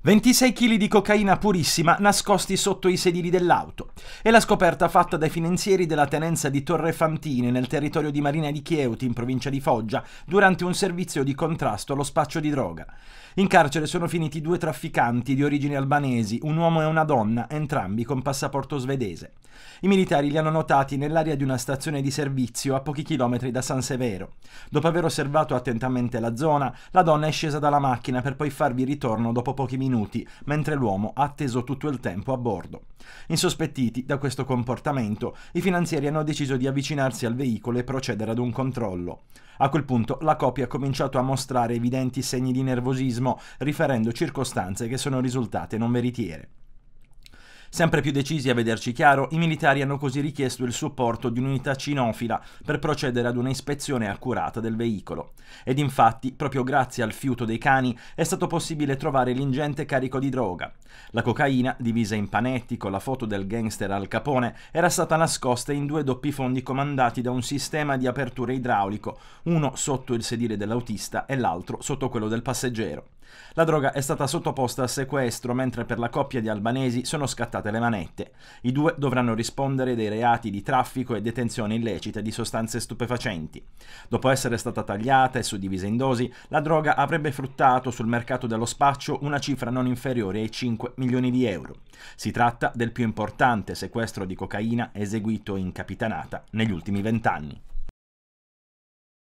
26 kg di cocaina purissima nascosti sotto i sedili dell'auto. È la scoperta fatta dai finanzieri della tenenza di Torre Fantine nel territorio di Marina di Chieuti, in provincia di Foggia, durante un servizio di contrasto allo spaccio di droga. In carcere sono finiti due trafficanti di origini albanesi, un uomo e una donna, entrambi con passaporto svedese. I militari li hanno notati nell'area di una stazione di servizio a pochi chilometri da San Severo. Dopo aver osservato attentamente la zona, la donna è scesa dalla macchina per poi farvi ritorno dopo pochi minuti minuti, mentre l'uomo ha atteso tutto il tempo a bordo. Insospettiti da questo comportamento, i finanzieri hanno deciso di avvicinarsi al veicolo e procedere ad un controllo. A quel punto la coppia ha cominciato a mostrare evidenti segni di nervosismo, riferendo circostanze che sono risultate non veritiere. Sempre più decisi a vederci chiaro, i militari hanno così richiesto il supporto di un'unità cinofila per procedere ad una ispezione accurata del veicolo. Ed infatti, proprio grazie al fiuto dei cani, è stato possibile trovare l'ingente carico di droga. La cocaina, divisa in panetti con la foto del gangster Al Capone, era stata nascosta in due doppi fondi comandati da un sistema di apertura idraulico, uno sotto il sedile dell'autista e l'altro sotto quello del passeggero. La droga è stata sottoposta a sequestro mentre per la coppia di albanesi sono scattate le manette. I due dovranno rispondere dei reati di traffico e detenzione illecita di sostanze stupefacenti. Dopo essere stata tagliata e suddivisa in dosi, la droga avrebbe fruttato sul mercato dello spaccio una cifra non inferiore ai 5 milioni di euro. Si tratta del più importante sequestro di cocaina eseguito in Capitanata negli ultimi vent'anni.